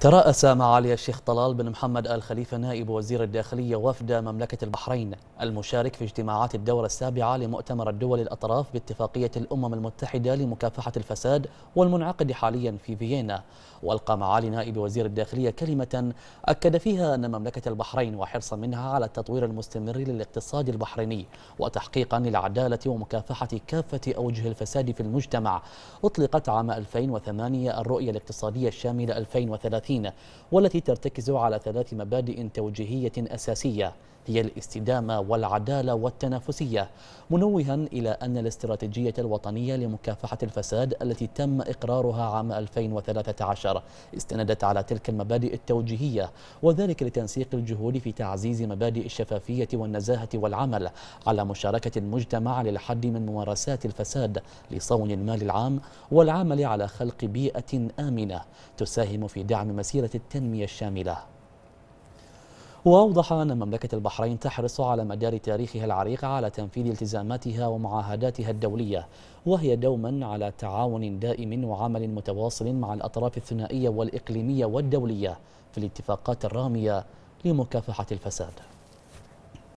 ترأس معالي الشيخ طلال بن محمد آل خليفة نائب وزير الداخلية وفد مملكة البحرين المشارك في اجتماعات الدورة السابعة لمؤتمر الدول الأطراف باتفاقية الأمم المتحدة لمكافحة الفساد والمنعقد حاليا في فيينا وألقى معالي نائب وزير الداخلية كلمة أكد فيها أن مملكة البحرين وحرصا منها على التطوير المستمر للاقتصاد البحريني وتحقيقا للعدالة ومكافحة كافة أوجه الفساد في المجتمع أطلقت عام 2008 الرؤية الاقتصادية الشاملة 2030 والثلاثين والتي ترتكز على ثلاث مبادئ توجيهية أساسية هي الاستدامة والعدالة والتنافسية منوها إلى أن الاستراتيجية الوطنية لمكافحة الفساد التي تم إقرارها عام 2013 استندت على تلك المبادئ التوجيهية وذلك لتنسيق الجهود في تعزيز مبادئ الشفافية والنزاهة والعمل على مشاركة المجتمع للحد من ممارسات الفساد لصون المال العام والعمل على خلق بيئة آمنة تساهم في دعم مسيرة التنمية الشاملة وأوضح أن مملكة البحرين تحرص على مدار تاريخها العريق على تنفيذ التزاماتها ومعاهداتها الدولية وهي دوما على تعاون دائم وعمل متواصل مع الأطراف الثنائية والإقليمية والدولية في الاتفاقات الرامية لمكافحة الفساد